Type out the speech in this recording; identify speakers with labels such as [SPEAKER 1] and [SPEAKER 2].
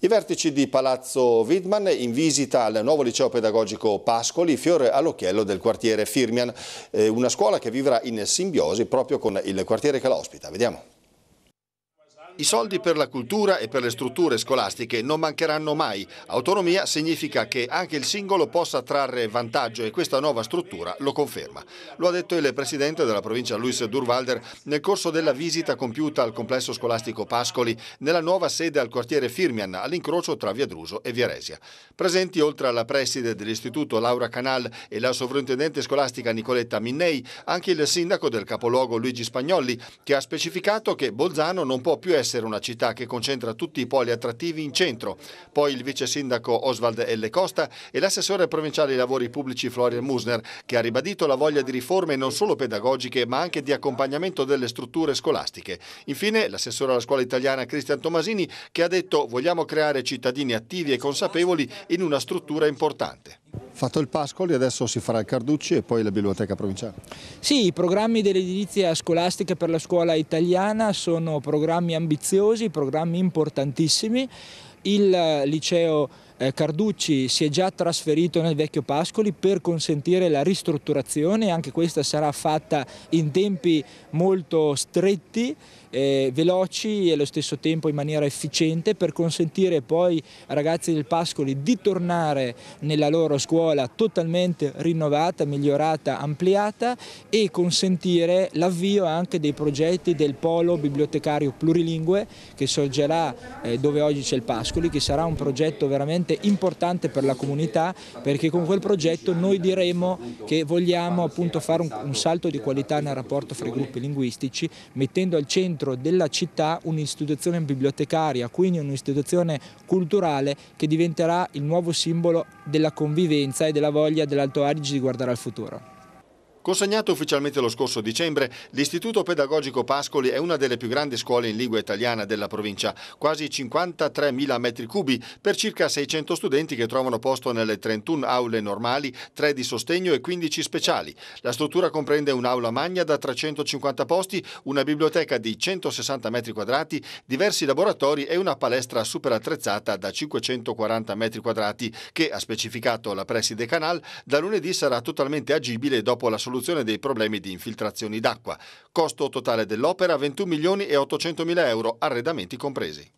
[SPEAKER 1] I vertici di Palazzo Widman in visita al nuovo liceo pedagogico Pascoli, fiore all'occhiello del quartiere Firmian, eh, una scuola che vivrà in simbiosi proprio con il quartiere che la ospita. Vediamo. I soldi per la cultura e per le strutture scolastiche non mancheranno mai. Autonomia significa che anche il singolo possa trarre vantaggio e questa nuova struttura lo conferma. Lo ha detto il presidente della provincia Luis Durvalder nel corso della visita compiuta al complesso scolastico Pascoli nella nuova sede al quartiere Firmian all'incrocio tra Via Druso e Via Resia. Presenti oltre alla preside dell'istituto Laura Canal e la sovrintendente scolastica Nicoletta Minnei anche il sindaco del capoluogo Luigi Spagnolli che ha specificato che Bolzano non può più essere essere una città che concentra tutti i poli attrattivi in centro. Poi il vice sindaco Oswald L. Costa e l'assessore provinciale ai lavori pubblici Florian Musner, che ha ribadito la voglia di riforme non solo pedagogiche ma anche di accompagnamento delle strutture scolastiche. Infine l'assessore alla scuola italiana Cristian Tomasini che ha detto vogliamo creare cittadini attivi e consapevoli in una struttura importante fatto il Pascoli, adesso si farà il Carducci e poi la biblioteca provinciale.
[SPEAKER 2] Sì, i programmi dell'edilizia scolastica per la scuola italiana sono programmi ambiziosi, programmi importantissimi il eh, liceo eh, Carducci si è già trasferito nel vecchio Pascoli per consentire la ristrutturazione, anche questa sarà fatta in tempi molto stretti, eh, veloci e allo stesso tempo in maniera efficiente per consentire poi ai ragazzi del Pascoli di tornare nella loro scuola totalmente rinnovata, migliorata, ampliata e consentire l'avvio anche dei progetti del polo bibliotecario plurilingue che sorgerà eh, dove oggi c'è il Pascoli progetto che sarà un progetto veramente importante per la comunità perché con quel progetto noi diremo che vogliamo appunto fare un, un salto di qualità nel rapporto fra i gruppi linguistici mettendo al centro della città un'istituzione bibliotecaria, quindi un'istituzione culturale che diventerà il nuovo simbolo della convivenza e della voglia dell'Alto Adige di guardare al futuro.
[SPEAKER 1] Consegnato ufficialmente lo scorso dicembre, l'Istituto Pedagogico Pascoli è una delle più grandi scuole in lingua italiana della provincia, quasi 53.000 metri cubi per circa 600 studenti che trovano posto nelle 31 aule normali, 3 di sostegno e 15 speciali. La struttura comprende un'aula magna da 350 posti, una biblioteca di 160 metri quadrati, diversi laboratori e una palestra super attrezzata da 540 metri quadrati che, ha specificato la preside Canal, da lunedì sarà totalmente agibile dopo la soluzione soluzione dei problemi di infiltrazioni d'acqua. Costo totale dell'opera 21 milioni e 800 mila euro, arredamenti compresi.